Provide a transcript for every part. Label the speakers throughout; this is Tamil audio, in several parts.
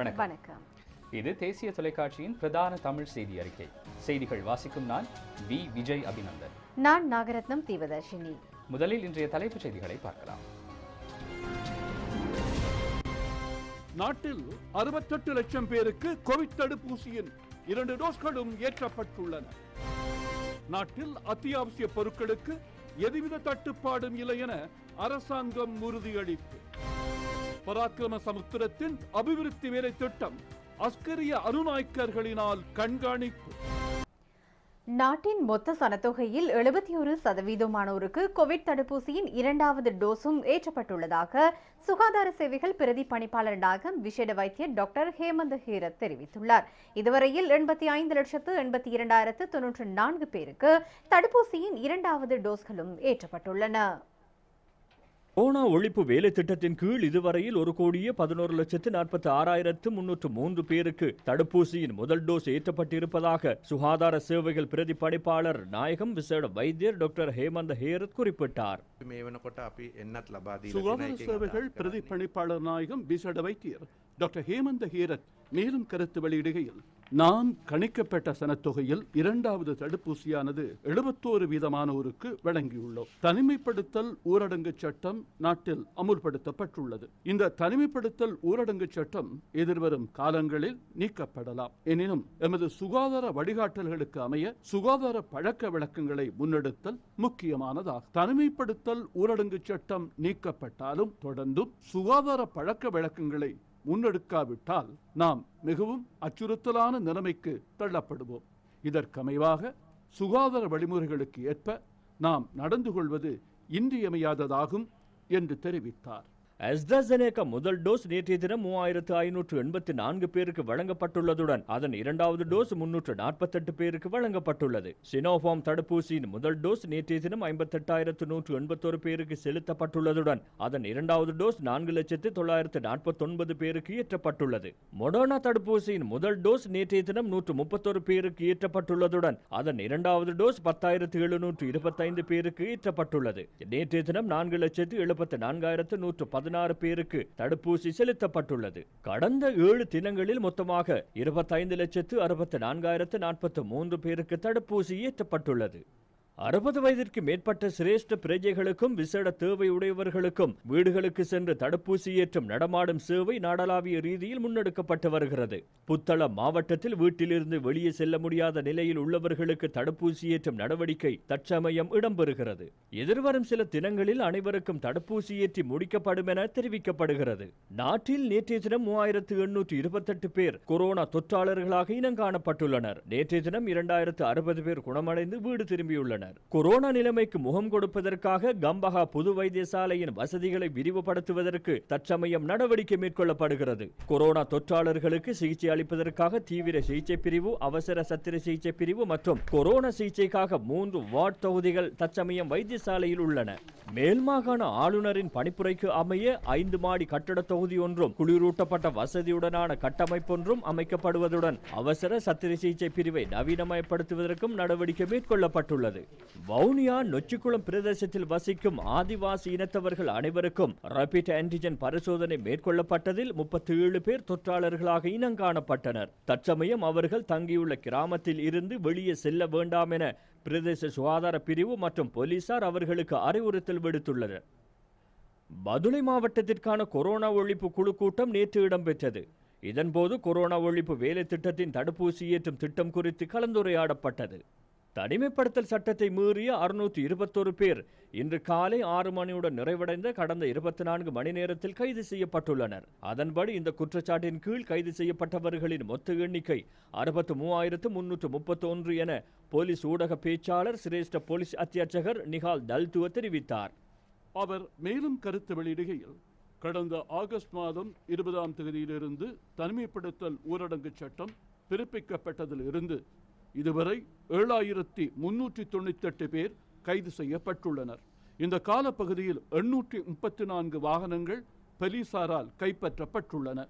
Speaker 1: வணக்கம் வணக்கம் இது தேசிய தொலைக்காட்சியின் பிரதான தமிழ் செய்தி அறிக்கை செய்திகள் வாசிக்கும் நான் வி விஜய் அபிநந்தன்
Speaker 2: நான் நாகரத்னம் தீவதர்ஷினி
Speaker 3: முதலில் இன்றைய தலைப்புச் செய்திகளை பார்க்கலாம் நாட்டில் அறுபத்தெட்டு லட்சம் பேருக்கு கோவிட் தடுப்பூசியின் இரண்டு டோஸ்களும் ஏற்றப்பட்டுள்ளன நாட்டில் அத்தியாவசிய பொருட்களுக்கு எதுவித தட்டுப்பாடும் இல்லை என அரசாங்கம் உறுதியளிப்பு பராக்கிரம சமுத்திரத்தின் அபிவிருத்தி வேலை திட்டம் அஸ்கரிய அருநாய்க்கர்களினால் கண்காணிப்பு
Speaker 2: நாட்டின் மொத்த சனத்தொகையில் எழுபத்தி ஒரு சதவீதமானோருக்கு கோவிட் தடுப்பூசியின் இரண்டாவது டோஸும் ஏற்றப்பட்டுள்ளதாக சுகாதார சேவைகள் பிரதி பணிப்பாளர் நாகம் விசேட வைத்தியர் டாக்டர் ஹேமந்த் ஹீரத் தெரிவித்துள்ளார் இதுவரையில் எண்பத்தி ஐந்து லட்சத்து எண்பத்தி இரண்டாயிரத்து தொன்னூற்று நான்கு பேருக்கு தடுப்பூசியின் இரண்டாவது டோஸ்களும் ஏற்றப்பட்டுள்ளன
Speaker 4: ஓனா ஒழிப்பு வேலை திட்டத்தின் கீழ் இதுவரையில் ஒரு கோடியே பதினோரு லட்சத்து நாற்பத்தி ஆறாயிரத்து முன்னூற்று மூன்று பேருக்கு தடுப்பூசியின் முதல் டோஸ் ஏற்றப்பட்டிருப்பதாக சுகாதார சேவைகள் பிரதி படைப்பாளர் நாயகம் விசேட வைத்தியர்
Speaker 3: டாக்டர் ஹேமந்த் ஹேரத் குறிப்பிட்டார்
Speaker 5: சுகாதார சேவைகள் பிரதி
Speaker 3: பணிப்பாளர் நாயகம் விசேட வைத்தியர் டாக்டர் ஹேமந்த் ஹேரத் மேலும் கருத்து வெளியிடுகையில் நாம் கணிக்கப்பட்ட சனத்தொகையில் இரண்டாவது தடுப்பூசியானது எழுபத்தோரு வீதமானோருக்கு வழங்கியுள்ளோம் தனிமைப்படுத்தல் ஊரடங்கு சட்டம் நாட்டில் அமுல்படுத்தப்பட்டுள்ளது இந்த தனிமைப்படுத்தல் ஊரடங்கு சட்டம் எதிர்வரும் காலங்களில் நீக்கப்படலாம் எனினும் எமது சுகாதார வழிகாட்டல்களுக்கு அமைய சுகாதார பழக்க விளக்கங்களை முன்னெடுத்தல் முக்கியமானதாகும் தனிமைப்படுத்தல் ஊரடங்கு சட்டம் நீக்கப்பட்டாலும் தொடர்ந்தும் சுகாதார பழக்க விளக்கங்களை முன்னெடுக்காவிட்டால் நாம் மிகவும் அச்சுறுத்தலான நிலைமைக்கு தள்ளப்படுவோம் இதற்கமைவாக சுகாதார வழிமுறைகளுக்கு ஏற்ப நாம் நடந்து கொள்வது இன்றியமையாததாகும் என்று தெரிவித்தார்
Speaker 4: அஸ்ட்ராசெனேகா முதல் டோஸ் நேற்றைய தினம் மூவாயிரத்து ஐநூற்று எண்பத்தி நான்கு பேருக்கு வழங்கப்பட்டுள்ளதுடன் அதன் இரண்டாவது டோஸ் முன்னூற்று நாற்பத்தெட்டு பேருக்கு வழங்கப்பட்டுள்ளது சினோஃபார்ம் தடுப்பூசியின் முதல் டோஸ் நேற்றைய தினம் ஐம்பத்தெட்டாயிரத்து நூற்று எண்பத்தொரு பேருக்கு செலுத்தப்பட்டுள்ளதுடன் அதன் இரண்டாவது டோஸ் நான்கு லட்சத்து தொள்ளாயிரத்து நாற்பத்தொன்பது பேருக்கு ஏற்றப்பட்டுள்ளது மொடோனா தடுப்பூசியின் முதல் டோஸ் நேற்றைய தினம் நூற்று முப்பத்தொரு பேருக்கு ஏற்றப்பட்டுள்ளதுடன் அதன் இரண்டாவது டோஸ் பத்தாயிரத்து எழுநூற்று இருபத்தைந்து பேருக்கு ஏற்றப்பட்டுள்ளது நேற்றைய தினம் நான்கு லட்சத்து எழுபத்து நான்காயிரத்து நூற்று பதினெட்டு பதினாறு பேருக்கு தடுப்பூசி செலுத்தப்பட்டுள்ளது கடந்த ஏழு தினங்களில் மொத்தமாக இருபத்தைந்து லட்சத்து அறுபத்தி நான்காயிரத்து நாற்பத்தி மூன்று பேருக்கு தடுப்பூசி ஏற்றப்பட்டுள்ளது அறுபது வயதிற்கு மேற்பட்ட சிரேஷ்ட பிரஜைகளுக்கும் விசேட தேவையுடையவர்களுக்கும் வீடுகளுக்கு சென்று தடுப்பூசி ஏற்றும் நடமாடும் சேவை நாடளாவிய ரீதியில் முன்னெடுக்கப்பட்டு வருகிறது புத்தள மாவட்டத்தில் வீட்டிலிருந்து வெளியே செல்ல முடியாத நிலையில் உள்ளவர்களுக்கு தடுப்பூசி ஏற்றும் நடவடிக்கை தற்சமயம் இடம்பெறுகிறது எதிர்வரும் சில தினங்களில் அனைவருக்கும் தடுப்பூசி ஏற்றி முடிக்கப்படும் என தெரிவிக்கப்படுகிறது நாட்டில் நேற்றைய தினம் மூவாயிரத்து எண்ணூற்று இருபத்தெட்டு பேர் கொரோனா தொற்றாளர்களாக இனம் காணப்பட்டுள்ளனர் நேற்றைய தினம் இரண்டாயிரத்து அறுபது பேர் குணமடைந்து வீடு திரும்பியுள்ளனர் தெரிவித்தனர் கொரோனா நிலைமைக்கு முகம் கொடுப்பதற்காக கம்பஹா புது வைத்தியசாலையின் வசதிகளை விரிவுபடுத்துவதற்கு தற்சமயம் நடவடிக்கை மேற்கொள்ளப்படுகிறது கொரோனா தொற்றாளர்களுக்கு சிகிச்சை அளிப்பதற்காக தீவிர சிகிச்சை பிரிவு அவசர சத்திர சிகிச்சை பிரிவு மற்றும் கொரோனா சிகிச்சைக்காக மூன்று வார்ட் தொகுதிகள் தற்சமயம் வைத்தியசாலையில் உள்ளன மேல் மாகாண ஆளுநரின் பணிப்புரைக்கு அமைய ஐந்து மாடி கட்டட தொகுதி ஒன்றும் குளிரூட்டப்பட்ட வசதியுடனான கட்டமைப்பொன்றும் அமைக்கப்படுவதுடன் அவசர சத்திர சிகிச்சை பிரிவை நவீனமயப்படுத்துவதற்கும் நடவடிக்கை மேற்கொள்ளப்பட்டுள்ளது வவுனியா நொச்சிக்குளம் பிரதேசத்தில் வசிக்கும் ஆதிவாசி இனத்தவர்கள் அனைவருக்கும் ரபிட் ஆன்டிஜன் பரிசோதனை மேற்கொள்ளப்பட்டதில் முப்பத்தி ஏழு பேர் தொற்றாளர்களாக இனங்காணப்பட்டனர் தற்சமயம் அவர்கள் தங்கியுள்ள கிராமத்தில் இருந்து வெளியே செல்ல வேண்டாம் என பிரதேச சுகாதார பிரிவு மற்றும் போலீசார் அவர்களுக்கு அறிவுறுத்தல் விடுத்துள்ளனர் மதுரை மாவட்டத்திற்கான கொரோனா ஒழிப்பு குழு கூட்டம் நேற்று இடம்பெற்றது இதன்போது கொரோனா ஒழிப்பு வேலை திட்டத்தின் தடுப்பூசி ஏற்றும் திட்டம் குறித்து கலந்துரையாடப்பட்டது தனிமைப்படுத்தல் சட்டத்தை மீறிய அறுநூற்றி இருபத்தொரு பேர் இன்று காலை ஆறு மணியுடன் நிறைவடைந்த கடந்த இருபத்தி நான்கு மணி நேரத்தில் கைது செய்யப்பட்டுள்ளனர் அதன்படி இந்த குற்றச்சாட்டின் கீழ் கைது செய்யப்பட்டவர்களின் மொத்த எண்ணிக்கை அறுபத்து மூவாயிரத்து முன்னூற்று முப்பத்தி ஒன்று என போலீஸ் ஊடக பேச்சாளர் சிரேஷ்ட போலீஸ் அத்தியட்சகர்
Speaker 3: நிகால் தல்துவ தெரிவித்தார் அவர் மேலும் கருத்து வெளியிடுகையில் கடந்த ஆகஸ்ட் மாதம் இருபதாம் தேதியிலிருந்து தனிமைப்படுத்தல் ஊரடங்கு சட்டம் பிறப்பிக்கப்பட்டதிலிருந்து இதுவரை ஏழாயிரத்தி முன்னூற்றி தொண்ணூத்தெட்டு பேர் கைது செய்யப்பட்டுள்ளனர் இந்த காலப்பகுதியில் எண்ணூற்றி முப்பத்தி நான்கு வாகனங்கள் போலீசாரால் கைப்பற்றப்பட்டுள்ளன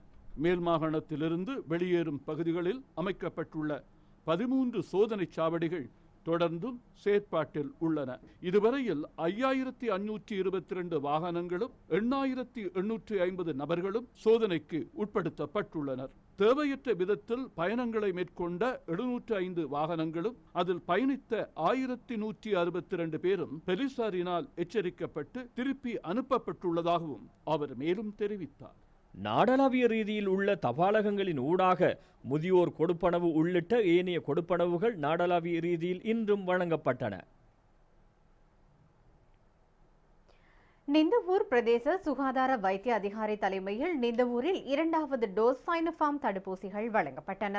Speaker 3: மேல் மாகாணத்திலிருந்து வெளியேறும் பகுதிகளில் அமைக்கப்பட்டுள்ள பதிமூன்று சோதனை சாவடிகள் தொடர்ந்தும் செயற்பாட்டில் உள்ளன இதுவரையில் ஐயாயிரத்தி அஞ்சூற்றி இருபத்தி இரண்டு வாகனங்களும் எண்ணாயிரத்தி எண்ணூற்றி ஐம்பது நபர்களும் சோதனைக்கு உட்படுத்தப்பட்டுள்ளனர் தேவையற்ற விதத்தில் பயணங்களை மேற்கொண்ட எழுநூற்று ஐந்து வாகனங்களும் அதில் பயணித்த ஆயிரத்தி நூற்றி அறுபத்தி இரண்டு பேரும் பெலிசாரினால் எச்சரிக்கப்பட்டு திருப்பி அனுப்பப்பட்டுள்ளதாகவும் அவர் மேலும் தெரிவித்தார் நாடளாவிய ரீதியில் உள்ள தபாலகங்களின் ஊடாக முதியோர் கொடுப்பனவு
Speaker 4: உள்ளிட்ட ஏனைய கொடுப்பனவுகள் நாடளாவிய ரீதியில் இன்றும் வழங்கப்பட்டன
Speaker 2: நிந்தவூர் பிரதேச சுகாதார வைத்திய அதிகாரி தலைமையில் நிந்தவூரில் இரண்டாவது டோஸ் சைனோஃபார்ம் தடுப்பூசிகள் வழங்கப்பட்டன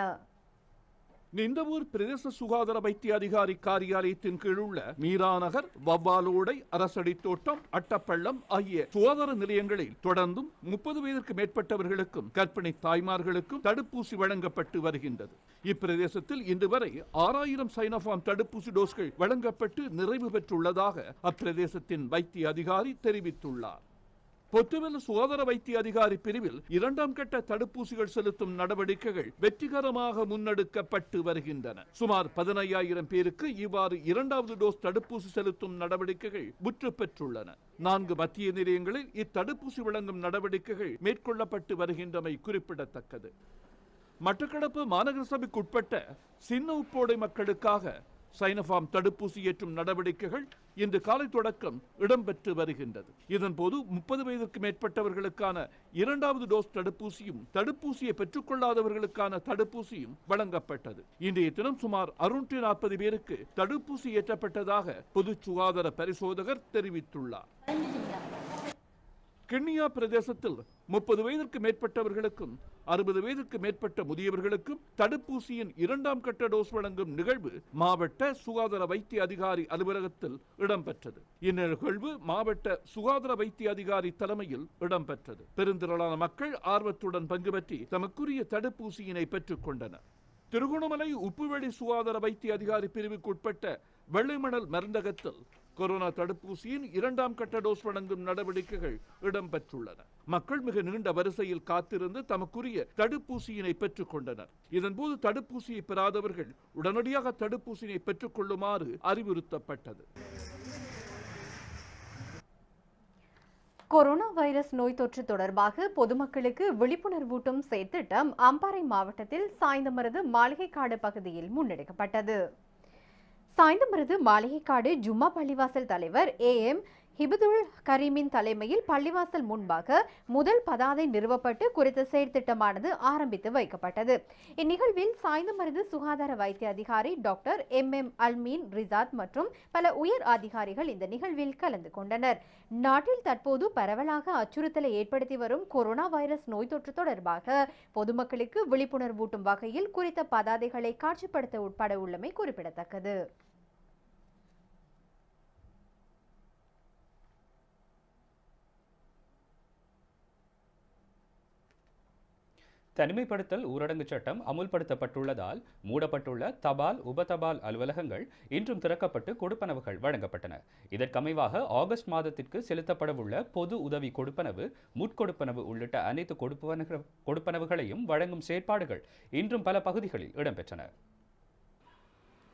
Speaker 3: நிந்தவூர் பிரதேச சுகாதார வைத்திய அதிகாரி காரியாலயத்தின் கீழ் உள்ள மீராநகர் வவ்வாலோடை அரசடி தோட்டம் அட்டப்பள்ளம் ஆகிய சுகாதார நிலையங்களில் தொடர்ந்தும் முப்பது வயதிற்கு மேற்பட்டவர்களுக்கும் கற்பிணி தாய்மார்களுக்கும் தடுப்பூசி வழங்கப்பட்டு வருகின்றது இப்பிரதேசத்தில் இன்று வரை ஆறாயிரம் சைனோஃபார்ம் தடுப்பூசி டோஸ்கள் வழங்கப்பட்டு நிறைவு பெற்றுள்ளதாக அப்பிரதேசத்தின் வைத்திய அதிகாரி தெரிவித்துள்ளார் பொத்துவெல் சுகாதார வைத்திய அதிகாரி பிரிவில் இரண்டாம் கட்ட தடுப்பூசிகள் செலுத்தும் நடவடிக்கைகள் வெற்றிகரமாக முன்னெடுக்கப்பட்டு வருகின்றன சுமார் பதினையாயிரம் பேருக்கு இவ்வாறு இரண்டாவது டோஸ் தடுப்பூசி செலுத்தும் நடவடிக்கைகள் முற்று பெற்றுள்ளன நான்கு மத்திய நிலையங்களில் இத்தடுப்பூசி வழங்கும் நடவடிக்கைகள் மேற்கொள்ளப்பட்டு வருகின்றமை குறிப்பிடத்தக்கது மட்டக்களப்பு மாநகர சபைக்குட்பட்ட சின்ன உப்போடை மக்களுக்காக சைனபாம் தடுப்பூசி ஏற்றும் நடவடிக்கைகள் இன்று காலை தொடக்கம் இடம்பெற்று வருகின்றது இதன்போது முப்பது வயதுக்கு மேற்பட்டவர்களுக்கான இரண்டாவது டோஸ் தடுப்பூசியும் தடுப்பூசியை பெற்றுக்கொள்ளாதவர்களுக்கான தடுப்பூசியும் வழங்கப்பட்டது இன்றைய தினம் சுமார் அறுநூற்றி நாற்பது பேருக்கு தடுப்பூசி ஏற்றப்பட்டதாக பொது சுகாதார பரிசோதகர் தெரிவித்துள்ளார் கென்னியா பிரதேசத்தில் முப்பது வயதிற்கு மேற்பட்டவர்களுக்கும் அறுபது வயதிற்கு மேற்பட்ட முதியவர்களுக்கும் தடுப்பூசியின் இரண்டாம் கட்ட டோஸ் வழங்கும் நிகழ்வு மாவட்ட சுகாதார வைத்திய அதிகாரி அலுவலகத்தில் இடம்பெற்றது இந்நிகழ்வு மாவட்ட சுகாதார வைத்திய அதிகாரி தலைமையில் இடம்பெற்றது பெருந்திரளான மக்கள் ஆர்வத்துடன் பங்கு பெற்றி தமக்குரிய தடுப்பூசியினை பெற்றுக் கொண்டனர் திருகோணமலை உப்புவெளி சுகாதார வைத்திய அதிகாரி பிரிவுக்குட்பட்ட வெள்ளிமணல் மருந்தகத்தில் கொரோனா தடுப்பூசியின் இரண்டாம் கட்ட டோஸ் வழங்கும் நடவடிக்கைகள் இடம்பெற்றுள்ளன மக்கள் மிக நீண்ட வரிசையில் காத்திருந்து தமக்குரிய தடுப்பூசியினை பெற்றுக் கொண்டனர் இதன்போது தடுப்பூசியை பெறாதவர்கள் உடனடியாக தடுப்பூசியினை பெற்றுக் கொள்ளுமாறு அறிவுறுத்தப்பட்டது
Speaker 2: கொரோனா வைரஸ் நோய் தொற்று தொடர்பாக பொதுமக்களுக்கு விழிப்புணர்வூட்டும் செயற்திட்டம் அம்பாறை மாவட்டத்தில் சாய்ந்தமரது மாளிகைக்காடு பகுதியில் முன்னெடுக்கப்பட்டது சாய்ந்தமருது மாளிகைக்காடு ஜும்மா பள்ளிவாசல் தலைவர் ஏ எம் ஹிபதுல் கரீமின் தலைமையில் பள்ளிவாசல் முன்பாக முதல் பதாதை நிறுவப்பட்டு குறித்த செயற்திட்டமானது ஆரம்பித்து வைக்கப்பட்டது இந்நிகழ்வில் சாய்ந்த மருந்து சுகாதார வைத்திய அதிகாரி doctor M M Almeen Rishad மற்றும் பல உயர் அதிகாரிகள் இந்த நிகழ்வில் கலந்து கொண்டனர் நாட்டில் தற்போது பரவலாக அச்சுறுத்தலை ஏற்படுத்தி வரும் கொரோனா வைரஸ் நோய் தொற்று தொடர்பாக பொதுமக்களுக்கு விழிப்புணர்வூட்டும் வகையில் குறித்த பதாதைகளை காட்சிப்படுத்த உட்பட உள்ளமை குறிப்பிடத்தக்கது
Speaker 1: தனிமைப்படுத்தல் ஊரடங்கு சட்டம் அமுல்படுத்தப்பட்டுள்ளதால் மூடப்பட்டுள்ள தபால் உபதபால் அலுவலகங்கள் இன்றும் திறக்கப்பட்டு கொடுப்பனவுகள் வழங்கப்பட்டன இதற்கமைவாக ஆகஸ்ட் மாதத்திற்கு செலுத்தப்படவுள்ள பொது உதவி கொடுப்பனவு முட்கொடுப்பனவு உள்ளிட்ட அனைத்து கொடுப்பனவுகளையும் வழங்கும் செயற்பாடுகள் இன்றும் பல பகுதிகளில் இடம்பெற்றன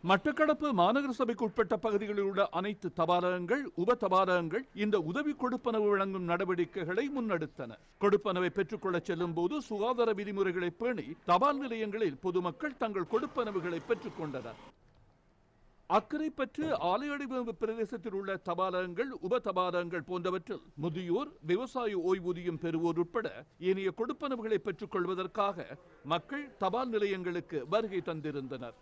Speaker 3: மட்டக்களப்பு மாநகர சபைக்கு உட்பட்ட பகுதிகளில் உள்ள அனைத்து தபாலகங்கள் உப தபாலகங்கள் இந்த உதவி கொடுப்பனவு வழங்கும் நடவடிக்கைகளை முன்னெடுத்தன கொடுப்பனவை பெற்றுக்கொள்ள செல்லும் போது சுகாதார விதிமுறைகளை பேணி தபால் நிலையங்களில் பொதுமக்கள் தங்கள் கொடுப்பனவுகளை கொண்டனர் அக்கறை பற்று ஆலையடிவு பிரதேசத்தில் உள்ள தபாலகங்கள் உப தபாலகங்கள் போன்றவற்றில் முதியோர் விவசாய ஓய்வூதியம் பெறுவோர் உட்பட இனிய கொடுப்பனவுகளை பெற்றுக்கொள்வதற்காக மக்கள் தபால் நிலையங்களுக்கு வருகை தந்திருந்தனர்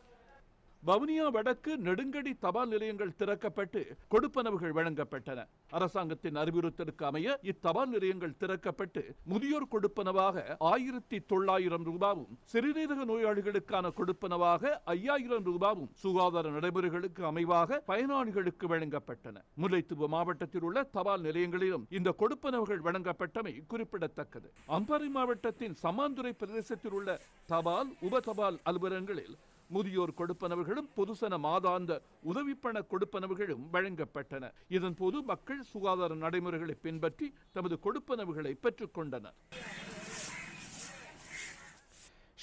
Speaker 3: வவுனியா வடக்கு நெடுங்கடி தபால் நிலையங்கள் திறக்கப்பட்டு கொடுப்பனவுகள் வழங்கப்பட்டன அரசாங்கத்தின் அறிவுறுத்தலுக்கு அமைய இத்தபால் நிலையங்கள் திறக்கப்பட்டு முதியோர் கொடுப்பனவாக ஆயிரத்தி தொள்ளாயிரம் ரூபாவும் சிறுநீரக நோயாளிகளுக்கான கொடுப்பனவாக ஐயாயிரம் ரூபாவும் சுகாதார நடைமுறைகளுக்கு அமைவாக பயனாளிகளுக்கு வழங்கப்பட்டன முல்லைத்தீவு மாவட்டத்தில் உள்ள தபால் நிலையங்களிலும் இந்த கொடுப்பனவுகள் வழங்கப்பட்டமை குறிப்பிடத்தக்கது அம்பாறை மாவட்டத்தின் சமாந்துறை பிரதேசத்தில் உள்ள தபால் உப தபால் அலுவலகங்களில் முதியோர் கொடுப்பனவுகளும் பொதுசன மாதாந்த உதவிப்பண கொடுப்பனவுகளும் வழங்கப்பட்டன இதன் போது மக்கள் சுகாதார நடைமுறைகளை பின்பற்றி தமது கொடுப்பனவுகளை பெற்றுக்கொண்டனர்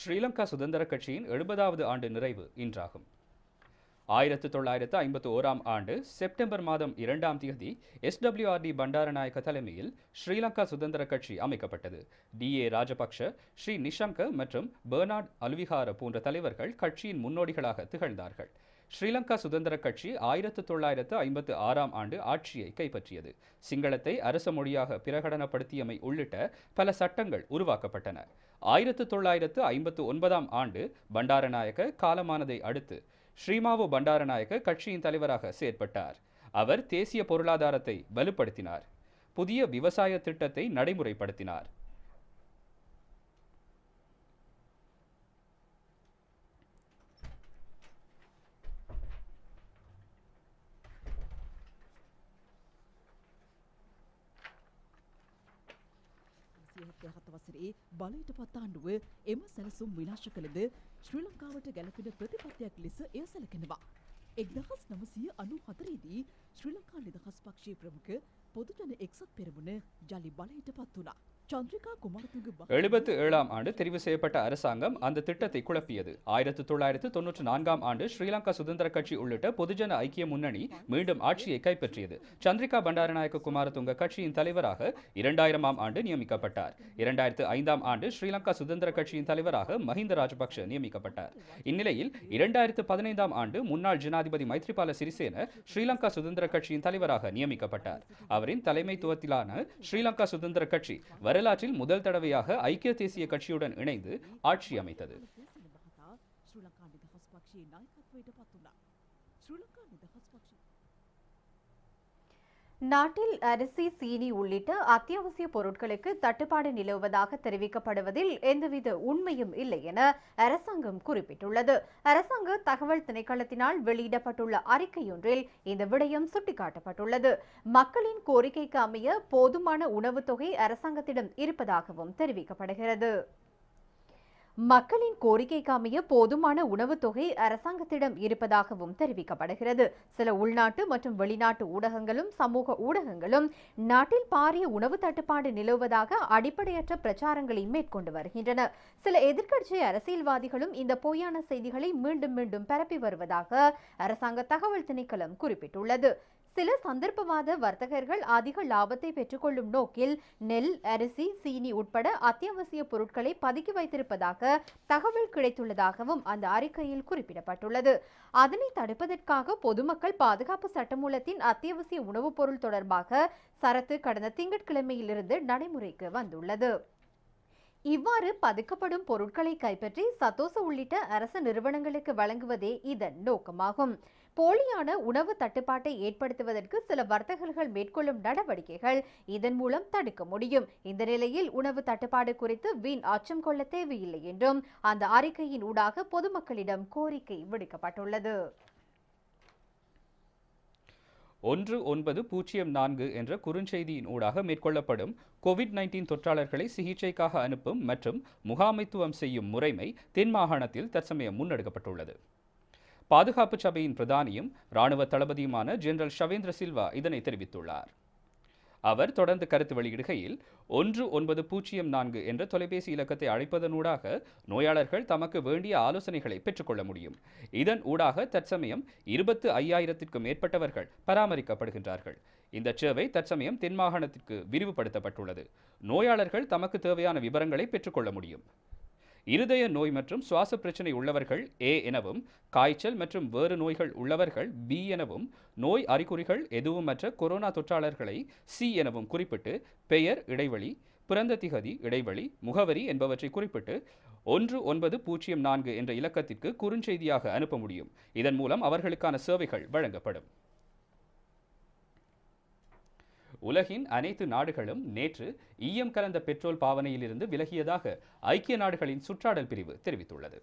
Speaker 3: ஸ்ரீலங்கா சுதந்திர கட்சியின் எழுபதாவது
Speaker 1: ஆண்டு நிறைவு இன்றாகும் ஆயிரத்து தொள்ளாயிரத்து ஐம்பத்து ஓராம் ஆண்டு செப்டம்பர் மாதம் இரண்டாம் தேதி எஸ்டபிள்யூஆர்டி பண்டாரநாயக்க தலைமையில் ஸ்ரீலங்கா சுதந்திர கட்சி அமைக்கப்பட்டது டி ஏ ராஜபக்ஷ ஸ்ரீ நிஷங்க மற்றும் பெர்னார்ட் அலுவிகார போன்ற தலைவர்கள் கட்சியின் முன்னோடிகளாக திகழ்ந்தார்கள் ஸ்ரீலங்கா சுதந்திர கட்சி ஆயிரத்து தொள்ளாயிரத்து ஐம்பத்து ஆறாம் ஆண்டு ஆட்சியை கைப்பற்றியது சிங்களத்தை அரச மொழியாக பிரகடனப்படுத்தியமை உள்ளிட்ட பல சட்டங்கள் உருவாக்கப்பட்டன ஆயிரத்து தொள்ளாயிரத்து ஐம்பத்து ஒன்பதாம் ஆண்டு பண்டாரநாயக காலமானதை அடுத்து ஸ்ரீமாவு பண்டாரநாயக்க கட்சியின் தலைவராக செயற்பட்டார் அவர் தேசிய பொருளாதாரத்தை வலுப்படுத்தினார் புதிய விவசாய திட்டத்தை நடைமுறைப்படுத்தினார்
Speaker 2: යහත වසරේ බලයට පත් ආණ්ඩුව එම සැලසුම් විනාශ කළද ශ්‍රී ලංකාවට ගැලපෙන ප්‍රතිපත්තියක් ලෙස එය සැලකෙනවා. එක්දහස් නවසීය අනු හතරේදී ශ්‍රී ලංකා නිදහස් පක්ෂයේ ප්‍රමුඛ පොදුජන එක්සත් පෙරමුණ ජලි බලයට පත් වුණා.
Speaker 1: எழுபத்து ஏழாம் ஆண்டு தெரிவு செய்யப்பட்ட அரசாங்கம் அந்த திட்டத்தை குழப்பியது ஆயிரத்து தொள்ளாயிரத்து தொன்னூற்று நான்காம் ஆண்டு ஸ்ரீலங்கா சுதந்திர கட்சி உள்ளிட்ட பொதுஜன ஐக்கிய முன்னணி மீண்டும் ஆட்சியை கைப்பற்றியது சந்திரிகா பண்டாரநாயக்க குமாரதுங்க கட்சியின் தலைவராக இரண்டாயிரமாம் ஆண்டு நியமிக்கப்பட்டார் இரண்டாயிரத்து ஐந்தாம் ஆண்டு ஸ்ரீலங்கா சுதந்திர கட்சியின் தலைவராக மஹிந்த ராஜபக்ஷ நியமிக்கப்பட்டார் இந்நிலையில் இரண்டாயிரத்து பதினைந்தாம் ஆண்டு முன்னாள் ஜனாதிபதி மைத்ரிபால சிறிசேன ஸ்ரீலங்கா சுதந்திர கட்சியின் தலைவராக நியமிக்கப்பட்டார் அவரின் தலைமைத்துவத்திலான ஸ்ரீலங்கா சுதந்திர கட்சி வர வரலாற்றில் முதல் தடவையாக ஐக்கிய தேசிய கட்சியுடன் இணைந்து ஆட்சி அமைத்தது
Speaker 2: நாட்டில் அரிசி சீனி உள்ளிட்ட அத்தியாவசிய பொருட்களுக்கு தட்டுப்பாடு நிலவுவதாக தெரிவிக்கப்படுவதில் எந்தவித உண்மையும் இல்லை என அரசாங்கம் குறிப்பிட்டுள்ளது அரசாங்க தகவல் திணைக்களத்தினால் வெளியிடப்பட்டுள்ள அறிக்கையொன்றில் இந்த விடயம் சுட்டிக்காட்டப்பட்டுள்ளது மக்களின் கோரிக்கைக்கு அமைய போதுமான உணவுத் தொகை அரசாங்கத்திடம் இருப்பதாகவும் தெரிவிக்கப்படுகிறது மக்களின் கோரிக்கைக்கு அமைய போதுமான உணவுத் தொகை அரசாங்கத்திடம் இருப்பதாகவும் தெரிவிக்கப்படுகிறது சில உள்நாட்டு மற்றும் வெளிநாட்டு ஊடகங்களும் சமூக ஊடகங்களும் நாட்டில் பாரிய உணவு தட்டுப்பாடு நிலவுவதாக அடிப்படையற்ற பிரச்சாரங்களை மேற்கொண்டு வருகின்றன சில எதிர்க்கட்சி அரசியல்வாதிகளும் இந்த பொய்யான செய்திகளை மீண்டும் மீண்டும் பரப்பி வருவதாக அரசாங்க தகவல் திணைக்களம் குறிப்பிட்டுள்ளது சில சந்தர்ப்பவாத வர்த்தகர்கள் அதிக லாபத்தை பெற்றுக்கொள்ளும் நோக்கில் நெல் அரிசி சீனி உட்பட அத்தியாவசிய பொருட்களை பதுக்கி வைத்திருப்பதாக தகவல் கிடைத்துள்ளதாகவும் அந்த அறிக்கையில் குறிப்பிடப்பட்டுள்ளது அதனை தடுப்பதற்காக பொதுமக்கள் பாதுகாப்பு சட்டமூலத்தின் அத்தியாவசிய உணவுப் பொருள் தொடர்பாக சரத்து கடந்த திங்கட்கிழமையிலிருந்து நடைமுறைக்கு வந்துள்ளது இவ்வாறு பதுக்கப்படும் பொருட்களை கைப்பற்றி சத்தோச உள்ளிட்ட அரசு நிறுவனங்களுக்கு வழங்குவதே இதன் நோக்கமாகும் போலியான உணவு தட்டுப்பாட்டை ஏற்படுத்துவதற்கு சில வர்த்தகர்கள் மேற்கொள்ளும் நடவடிக்கைகள் இதன் மூலம் தடுக்க முடியும் இந்த நிலையில் உணவு தட்டுப்பாடு குறித்து வீண் அச்சம் கொள்ள தேவையில்லை என்றும் அந்த அறிக்கையின் ஊடாக பொதுமக்களிடம் கோரிக்கை விடுக்கப்பட்டுள்ளது
Speaker 1: ஒன்று ஒன்பது பூஜ்ஜியம் நான்கு என்ற குறுஞ்செய்தியின் ஊடாக மேற்கொள்ளப்படும் கோவிட் நைன்டீன் தொற்றாளர்களை சிகிச்சைக்காக அனுப்பும் மற்றும் முகாமைத்துவம் செய்யும் முறைமை தென் மாகாணத்தில் தற்சமயம் முன்னெடுக்கப்பட்டுள்ளது பாதுகாப்பு சபையின் பிரதானியும் ராணுவ தளபதியுமான ஜெனரல் ஷவேந்திர சில்வா இதனை தெரிவித்துள்ளார் அவர் தொடர்ந்து கருத்து வெளியிடுகையில் ஒன்று ஒன்பது பூஜ்ஜியம் நான்கு என்ற தொலைபேசி இலக்கத்தை அழைப்பதனூடாக நோயாளர்கள் தமக்கு வேண்டிய ஆலோசனைகளை பெற்றுக்கொள்ள முடியும் இதன் ஊடாக தற்சமயம் இருபத்து ஐயாயிரத்திற்கும் மேற்பட்டவர்கள் பராமரிக்கப்படுகின்றார்கள் இந்த சேவை தற்சமயம் தென்மாகாணத்திற்கு விரிவுபடுத்தப்பட்டுள்ளது நோயாளர்கள் தமக்கு தேவையான விவரங்களை பெற்றுக்கொள்ள முடியும் இருதய நோய் மற்றும் சுவாச பிரச்சனை உள்ளவர்கள் ஏ எனவும் காய்ச்சல் மற்றும் வேறு நோய்கள் உள்ளவர்கள் பி எனவும் நோய் அறிகுறிகள் எதுவும் மற்ற கொரோனா தொற்றாளர்களை சி எனவும் குறிப்பிட்டு பெயர் இடைவெளி பிறந்த திகதி இடைவெளி முகவரி என்பவற்றை குறிப்பிட்டு ஒன்று ஒன்பது பூஜ்ஜியம் நான்கு என்ற இலக்கத்திற்கு குறுஞ்செய்தியாக அனுப்ப முடியும் இதன் மூலம் அவர்களுக்கான சேவைகள் வழங்கப்படும் உலகின் அனைத்து நாடுகளும் நேற்று ஈயம் கலந்த பெட்ரோல் பாவனையிலிருந்து விலகியதாக ஐக்கிய நாடுகளின் சுற்றாடல் பிரிவு தெரிவித்துள்ளது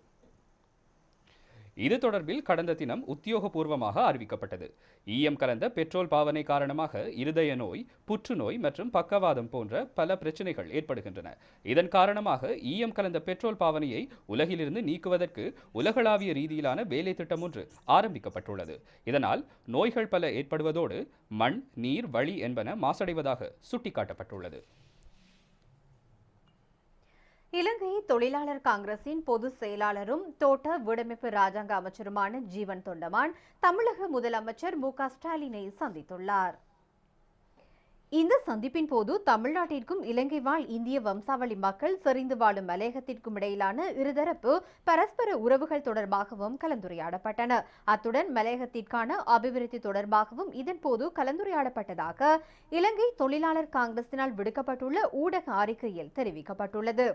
Speaker 1: இது தொடர்பில் கடந்த தினம் உத்தியோகபூர்வமாக அறிவிக்கப்பட்டது ஈயம் கலந்த பெட்ரோல் பாவனை காரணமாக இருதய நோய் புற்றுநோய் மற்றும் பக்கவாதம் போன்ற பல பிரச்சனைகள் ஏற்படுகின்றன இதன் காரணமாக ஈயம் கலந்த பெட்ரோல் பாவனையை உலகிலிருந்து நீக்குவதற்கு உலகளாவிய ரீதியிலான வேலை திட்டம் ஒன்று ஆரம்பிக்கப்பட்டுள்ளது இதனால் நோய்கள் பல ஏற்படுவதோடு மண் நீர் வழி என்பன மாசடைவதாக சுட்டிக்காட்டப்பட்டுள்ளது
Speaker 2: இலங்கை தொழிலாளர் காங்கிரசின் பொது செயலாளரும் தோட்ட வீடமைப்பு ராஜாங்க அமைச்சருமான ஜீவன் தொண்டமான் தமிழக முதலமைச்சர் மு க ஸ்டாலினை சந்தித்துள்ளார் இந்த சந்திப்பின் போது தமிழ்நாட்டிற்கும் இலங்கை வாழ் இந்திய வம்சாவளி மக்கள் செறிந்து வாழும் மலையகத்திற்கும் இடையிலான இருதரப்பு பரஸ்பர உறவுகள் தொடர்பாகவும் கலந்துரையாடப்பட்டன அத்துடன் மலையகத்திற்கான அபிவிருத்தி தொடர்பாகவும் இதன்போது கலந்துரையாடப்பட்டதாக இலங்கை தொழிலாளர் காங்கிரசினால் விடுக்கப்பட்டுள்ள ஊடக அறிக்கையில் தெரிவிக்கப்பட்டுள்ளது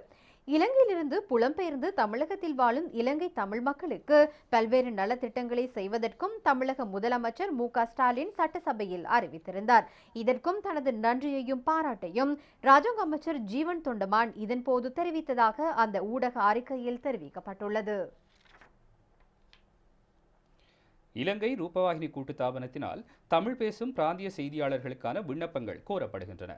Speaker 2: இலங்கையிலிருந்து புலம்பெயர்ந்து தமிழகத்தில் வாழும் இலங்கை தமிழ் மக்களுக்கு பல்வேறு நலத்திட்டங்களை செய்வதற்கும் தமிழக முதலமைச்சர் மு ஸ்டாலின் சட்டசபையில் அறிவித்திருந்தார் இதற்கும் தனது நன்றியையும் பாராட்டையும் ராஜாங்க அமைச்சர் ஜீவன் தொண்டமான் இதன்போது தெரிவித்ததாக அந்த ஊடக அறிக்கையில் தெரிவிக்கப்பட்டுள்ளது
Speaker 1: இலங்கை ரூபவாகினி கூட்டுத்தாபனத்தினால் தமிழ் பேசும் பிராந்திய செய்தியாளர்களுக்கான விண்ணப்பங்கள் கோரப்படுகின்றன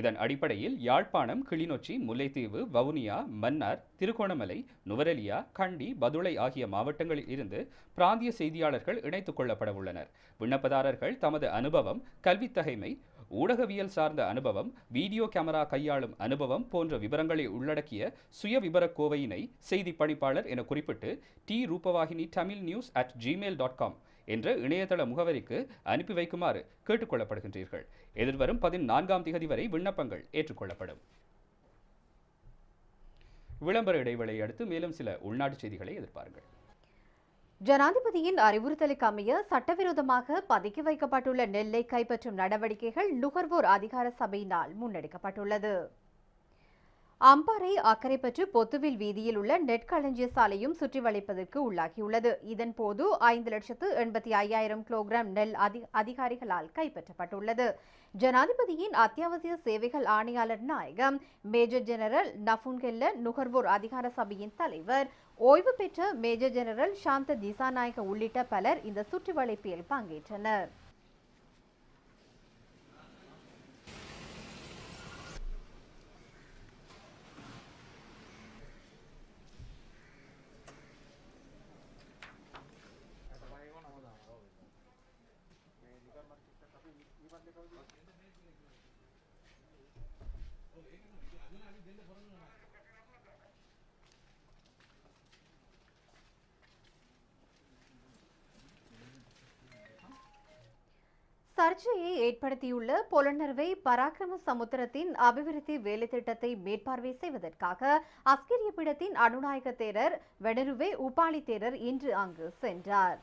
Speaker 1: இதன் அடிப்படையில் யாழ்ப்பாணம் கிளிநொச்சி முல்லைத்தீவு வவுனியா மன்னார் திருகோணமலை நுவரெலியா கண்டி பதுளை ஆகிய மாவட்டங்களில் இருந்து பிராந்திய செய்தியாளர்கள் இணைத்துக் கொள்ளப்பட உள்ளனர் விண்ணப்பதாரர்கள் தமது அனுபவம் கல்வித் தகைமை ஊடகவியல் சார்ந்த அனுபவம் வீடியோ கேமரா கையாளும் அனுபவம் போன்ற விவரங்களை உள்ளடக்கிய சுய விவரக் கோவையினை செய்தி பணிப்பாளர் என குறிப்பிட்டு டி Rupavahini Tamil news at Gmail dot com என்ற இணையதள முகவரிக்கு அனுப்பி வைக்குமாறு கேட்டுக்கொள்ளப்படுகின்றீர்கள் எதிர்வரும் பதினான்காம் திகதி வரை விண்ணப்பங்கள் ஏற்றுக்கொள்ளப்படும் விளம்பர இடைவெளியை அடுத்து மேலும் சில உள்நாட்டு செய்திகளை எதிர்பாருங்கள்
Speaker 2: ஜனாதிபதியின் அறிவுறுத்தலுக்கு அமைய சட்டவிரோதமாக பதுக்கி வைக்கப்பட்டுள்ள நெல்லை கைப்பற்றும் நடவடிக்கைகள் நுகர்வோர் அதிகார சபையினால் முன்னெடுக்கப்பட்டுள்ளது அம்பாறை அக்கரைப்பற்று பொத்துவில் வீதியில் உள்ள நெட் களஞ்சிய சாலையும் சுற்றி வளைப்பதற்கு உள்ளாகியுள்ளது இதன் போது ஐந்து லட்சத்து எண்பத்தி ஐயாயிரம் கிலோகிராம் நெல் அதிகாரிகளால் கைப்பற்றப்பட்டுள்ளது ஜனாதிபதியின் அத்தியாவசிய சேவைகள் ஆணையாளர் நாயகம் மேஜர் ஜெனரல் நஃபுன்கெல்ல நுகர்வோர் அதிகார சபையின் தலைவர் ஓய்வு பெற்ற மேஜர் ஜெனரல் சாந்த திசாநாயக உள்ளிட்ட பலர் இந்த சுற்றி வளைப்பில் பங்கேற்றனர் வளர்ச்சியை ஏற்படுத்தியுள்ள பொலனர்வை பராக்கிரம சமுத்திரத்தின் அபிவிருத்தி வேலைத்திட்டத்தை மேற்பார்வை செய்வதற்காக அஸ்கிரிய பீடத்தின் அனுநாயக தேரர் வெடருவே உபாலி தேரர் இன்று அங்கு சென்றார்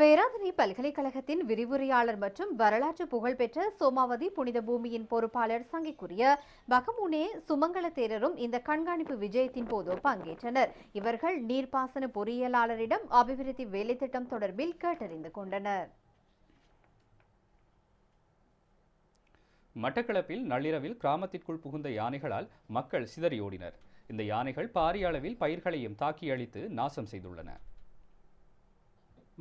Speaker 2: பேராதனை பல்கலைக்கழகத்தின் விரிவுரையாளர் மற்றும் வரலாற்று புகழ்பெற்ற சோமாவதி புனித பூமியின் பொறுப்பாளர் சங்கைக்குரிய பகமுனே சுமங்கல தேரரும் இந்த கண்காணிப்பு விஜயத்தின் போது பங்கேற்றனர் இவர்கள் நீர்ப்பாசன பொறியியலாளரிடம் அபிவிருத்தி வேலைத்திட்டம் தொடர்பில் கேட்டறிந்து கொண்டனர்
Speaker 1: மட்டக்களப்பில் நள்ளிரவில் கிராமத்திற்குள் புகுந்த யானைகளால் மக்கள் சிதறியோடினர் இந்த யானைகள் பாரிய அளவில் பயிர்களையும் தாக்கி அழித்து நாசம் செய்துள்ளன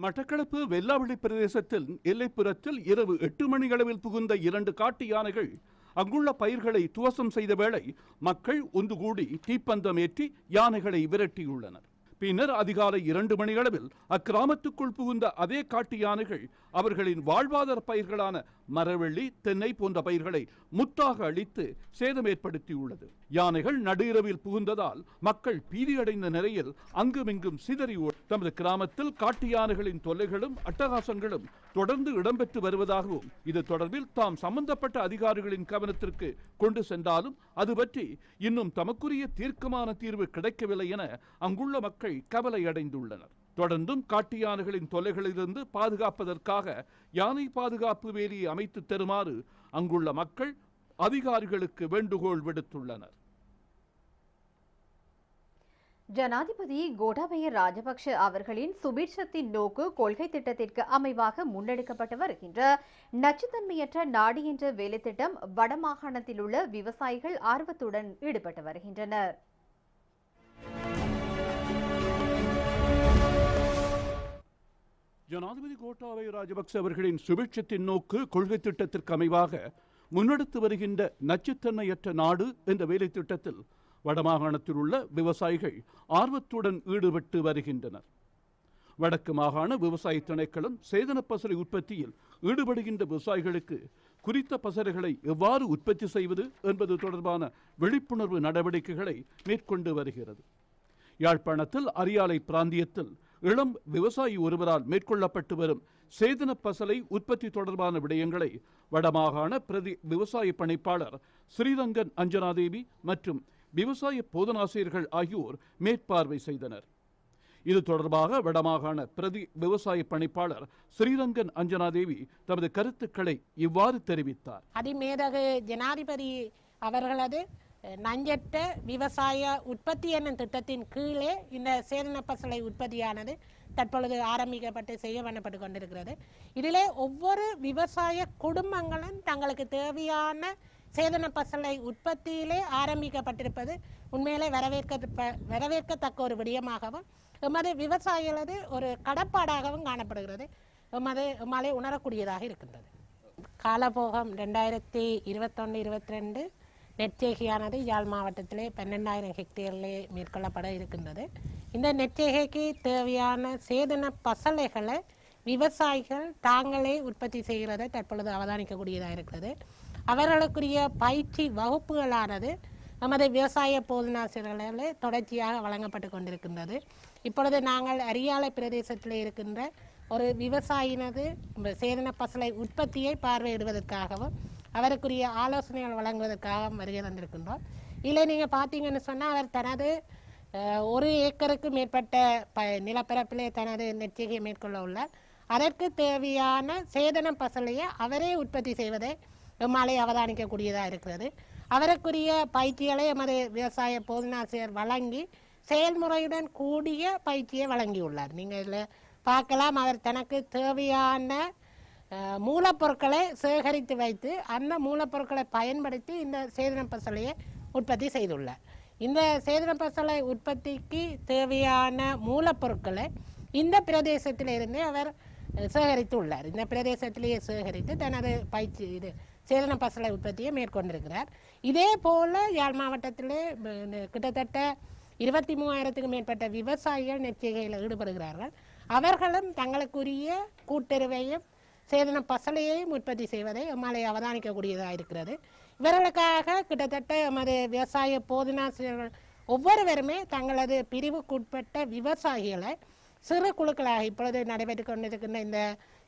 Speaker 3: மட்டக்களப்பு வெல்லாவளி பிரதேசத்தில் எல்லைப்புறத்தில் இரவு எட்டு மணி அளவில் புகுந்த இரண்டு காட்டு யானைகள் அங்குள்ள பயிர்களை துவசம் செய்த வேளை மக்கள் ஒன்று கூடி தீப்பந்தம் ஏற்றி யானைகளை விரட்டியுள்ளனர் பின்னர் அதிகாலை இரண்டு மணி அளவில் அக்கிராமத்துக்குள் புகுந்த அதே காட்டு யானைகள் அவர்களின் வாழ்வாதார பயிர்களான மரவெள்ளி தென்னை போன்ற பயிர்களை முத்தாக அழித்து சேதம் ஏற்படுத்தியுள்ளது யானைகள் நடுஇரவில் புகுந்ததால் மக்கள் பீதியடைந்த நிலையில் அங்குமிங்கும் சிதறி தமது கிராமத்தில் காட்டு யானைகளின் தொல்லைகளும் அட்டகாசங்களும் தொடர்ந்து இடம்பெற்று வருவதாகவும் இது தொடர்பில் தாம் சம்பந்தப்பட்ட அதிகாரிகளின் கவனத்திற்கு கொண்டு சென்றாலும் அது பற்றி இன்னும் தமக்குரிய தீர்க்கமான தீர்வு கிடைக்கவில்லை என அங்குள்ள மக்கள் கவலை அடைந்துள்ளனர் தொடர்ந்தும் காட்டு யானைகளின் தொலைகளிலிருந்து பாதுகாப்பதற்காக யானை பாதுகாப்பு வேலியை அமைத்து தருமாறு அங்குள்ள மக்கள் அதிகாரிகளுக்கு வேண்டுகோள் விடுத்துள்ளனர்
Speaker 2: ஜனாதிபதி கோடாபய ராஜபக்ஷ அவர்களின் சுபீட்சத்தின் நோக்கு கொள்கை திட்டத்திற்கு அமைவாக முன்னெடுக்கப்பட்டு வருகின்ற நச்சுத்தன்மையற்ற நாடு என்ற வேலைத்திட்டம் வடமாகாணத்தில் உள்ள விவசாயிகள் ஆர்வத்துடன் ஈடுபட்டு வருகின்றனர்
Speaker 3: ஜனாதிபதி கோட்டாபய ராஜபக்ச அவர்களின் சுபிட்சத்தின் நோக்கு கொள்கை திட்டத்திற்கு அமைவாக முன்னெடுத்து வருகின்ற நச்சுத்தன்மையற்ற நாடு என்ற வேலை திட்டத்தில் வடமாகாணத்தில் உள்ள விவசாயிகள் ஆர்வத்துடன் ஈடுபட்டு வருகின்றனர் வடக்கு மாகாண விவசாய திணைக்களம் சேதன பசறை உற்பத்தியில் ஈடுபடுகின்ற விவசாயிகளுக்கு குறித்த பசறைகளை எவ்வாறு உற்பத்தி செய்வது என்பது தொடர்பான விழிப்புணர்வு நடவடிக்கைகளை மேற்கொண்டு வருகிறது யாழ்ப்பாணத்தில் அரியாலை பிராந்தியத்தில் இளம் விவசாயி ஒருவரால் மேற்கொள்ளப்பட்டு வரும் சேதன பசலை உற்பத்தி தொடர்பான விடயங்களை வடமாகாண பிரதி விவசாய பணிப்பாளர் ஸ்ரீரங்கன் அஞ்சனாதேவி மற்றும் விவசாய போதனாசிரியர்கள் ஆகியோர் மேற்பார்வை செய்தனர் இது தொடர்பாக வடமாகாண பிரதி விவசாய பணிப்பாளர் ஸ்ரீரங்கன் அஞ்சனாதேவி தமது கருத்துக்களை இவ்வாறு தெரிவித்தார்
Speaker 6: அதிமேதகு ஜனாதிபதி அவர்களது நஞ்சற்ற விவசாய உற்பத்தி என்னும் திட்டத்தின் கீழே இந்த சேதன பசலை உற்பத்தியானது தற்பொழுது ஆரம்பிக்கப்பட்டு செய்ய பண்ணப்பட்டு கொண்டிருக்கிறது இதிலே ஒவ்வொரு விவசாய குடும்பங்களும் தங்களுக்கு தேவையான சேதன பசலை உற்பத்தியிலே ஆரம்பிக்கப்பட்டிருப்பது உண்மையிலே வரவேற்க வரவேற்கத்தக்க ஒரு விடயமாகவும் எமது விவசாயிகளது ஒரு கடப்பாடாகவும் காணப்படுகிறது எமது எம்மாலே உணரக்கூடியதாக இருக்கின்றது காலபோகம் ரெண்டாயிரத்தி இருபத்தொன்று இருபத்தி ரெண்டு நெற்செய்கையானது யாழ் மாவட்டத்திலே பன்னெண்டாயிரம் ஹெக்டேர்லே மேற்கொள்ளப்பட இருக்கின்றது இந்த நெற்செய்கைக்கு தேவையான சேதன பசலைகளை விவசாயிகள் தாங்களே உற்பத்தி செய்கிறத தற்பொழுது அவதானிக்கக்கூடியதாக இருக்கிறது அவர்களுக்குரிய பயிற்சி வகுப்புகளானது நமது விவசாய போதனாசிரியர்களால் தொடர்ச்சியாக வழங்கப்பட்டு கொண்டிருக்கின்றது இப்பொழுது நாங்கள் அரியாலை பிரதேசத்தில் இருக்கின்ற ஒரு விவசாயினது சேதன பசலை உற்பத்தியை பார்வையிடுவதற்காகவும் அவருக்குரிய ஆலோசனைகள் வழங்குவதற்காக வருகை தந்திருக்கின்றோம் இல்லை நீங்கள் பார்த்தீங்கன்னு சொன்னால் அவர் தனது ஒரு ஏக்கருக்கு மேற்பட்ட ப நிலப்பரப்பிலே தனது நெற்றிகையை மேற்கொள்ள உள்ளார் அதற்கு தேவையான சேதனம் பசலையை அவரே உற்பத்தி செய்வதை எம்மாலே அவதானிக்கக்கூடியதாக இருக்கிறது அவருக்குரிய பயிற்சிகளை எமது விவசாய போதனாசிரியர் வழங்கி செயல்முறையுடன் கூடிய பயிற்சியை வழங்கியுள்ளார் நீங்கள் இதில் பார்க்கலாம் அவர் தனக்கு தேவையான மூலப்பொருட்களை சேகரித்து வைத்து அந்த மூலப்பொருட்களை பயன்படுத்தி இந்த சேதன பசலையை உற்பத்தி செய்துள்ளார் இந்த சேதன பசலை உற்பத்திக்கு தேவையான மூலப்பொருட்களை இந்த பிரதேசத்திலிருந்தே அவர் சேகரித்து உள்ளார் இந்த பிரதேசத்திலேயே சேகரித்து தனது பயிற்சி இது சேதன பசலை உற்பத்தியை மேற்கொண்டிருக்கிறார் இதே போல் யாழ் மாவட்டத்திலே கிட்டத்தட்ட இருபத்தி மூவாயிரத்துக்கும் மேற்பட்ட விவசாயிகள் நெச்சிகையில் ஈடுபடுகிறார்கள் அவர்களும் தங்களுக்குரிய கூட்டுறவையும் சேதன பசலையையும் உற்பத்தி செய்வதை எம்மாலை அவதானிக்கக்கூடியதாக இருக்கிறது இவர்களுக்காக கிட்டத்தட்ட எமது விவசாய போதனாசிரியர்கள் ஒவ்வொருவருமே தங்களது பிரிவுக்குட்பட்ட விவசாயிகளை சிறு குழுக்களாக இப்பொழுது நடைபெற்று கொண்டிருக்கின்ற இந்த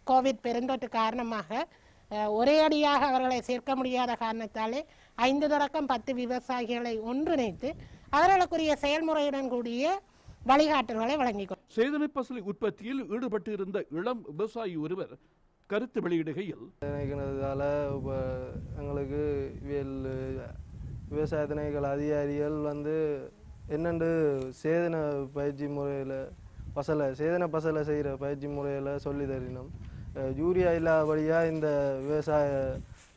Speaker 6: கோவிட் பெருந்தொற்று காரணமாக ஒரே அடியாக அவர்களை சேர்க்க முடியாத காரணத்தாலே ஐந்து தொடக்கம் பத்து விவசாயிகளை ஒன்றிணைத்து அவர்களுக்குரிய செயல்முறையுடன் கூடிய வழிகாட்டல்களை வழங்கிக்
Speaker 3: சேதனை பசலை உற்பத்தியில் ஈடுபட்டிருந்த இளம் விவசாயி ஒருவர் கருத்து வெளியிடுகையில்
Speaker 5: நினைக்கிறதால எங்களுக்கு வேல் விவசாய திணைகள் அதிகாரிகள் வந்து என்னென்று சேதன பயிற்சி முறையில் பசலை சேதன பசலை செய்கிற பயிற்சி முறையில் சொல்லி தரணும் யூரியா இல்லாதபடியாக இந்த விவசாய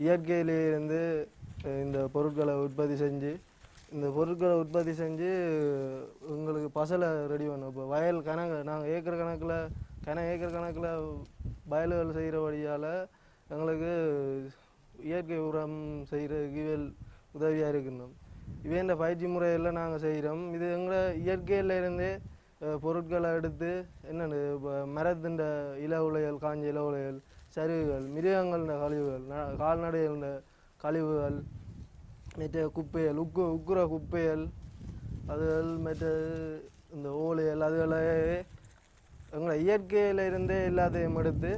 Speaker 5: இயற்கையிலேருந்து இந்த பொருட்களை உற்பத்தி செஞ்சு இந்த பொருட்களை உற்பத்தி செஞ்சு எங்களுக்கு பசலை ரெடி பண்ணும் இப்போ வயல் கணக்கு நாங்கள் ஏக்கர் கணக்கில் கன ஏக்கர் கணக்கில் வயல்கள் செய்கிற வழியால் எங்களுக்கு இயற்கை உரம் செய்கிற இவல் உதவியாக இருக்கணும் இந்த பயிற்சி முறையில் நாங்கள் செய்கிறோம் இது எங்களை இயற்கையில் இருந்தே பொருட்களை எடுத்து என்னென்னு மரத்துண்ட இல உலைகள் காஞ்ச இல உலைகள் சரிவுகள் மிருகங்கள கழிவுகள் கால்நடைகள கழிவுகள் மற்ற குப்பைகள் உக்கு உக்குற குப்பைகள் அதுகள் மற்ற இந்த ஓலைகள் அதுகளையே எங்களை இயற்கையில் இருந்தே எல்லாத்தையும் எடுத்து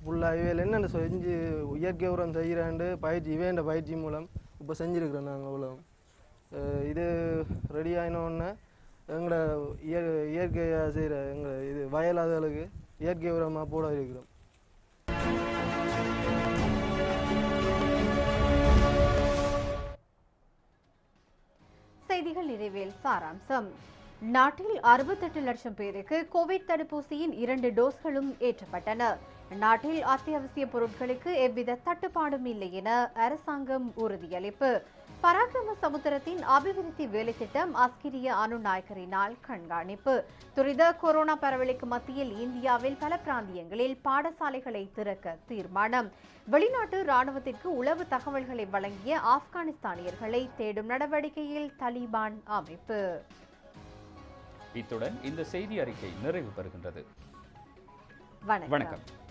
Speaker 5: ஃபுல்லாக இவையில் என்னென்ன செஞ்சு இயற்கை உரம் செய்கிறாண்டு பயிற்சி இவையண்ட பயிற்சி மூலம் இப்போ செஞ்சுருக்குறோம் நாங்கள் அவ்வளோ இது ரெடி ஆகினோடனே எங்களை இய இயற்கையாக செய்கிற எங்களை இது அளவுக்கு இயற்கை உரமாக போட இருக்கிறோம்
Speaker 2: செய்திகள் நிறைவேல் சாராம்சம் நாட்டில் அறுபத்தெட்டு லட்சம் பேருக்கு கோவிட் தடுப்பூசியின் இரண்டு டோஸ்களும் ஏற்றப்பட்டன நாட்டில் அத்தியாவசிய பொருட்களுக்கு எவ்வித தட்டுப்பாடும் இல்லை என அரசாங்கம் உறுதியளிப்பு பராக்கிரம சமுத்திரத்தின் அபிவிருத்தி வேலைத்திட்டம் அஸ்கிரிய அனுநாயக்கரினால் கண்காணிப்பு துரித கொரோனா பரவலுக்கு மத்தியில் இந்தியாவில் பல பிராந்தியங்களில் பாடசாலைகளை திறக்க தீர்மானம் வெளிநாட்டு ராணுவத்திற்கு உளவு தகவல்களை வழங்கிய ஆப்கானிஸ்தானியர்களை தேடும் நடவடிக்கையில் தலிபான் அமைப்பு
Speaker 1: இத்துடன் இந்த செய்தி அறிக்கை நிறைவு பெறுகின்றது
Speaker 2: வணக்கம்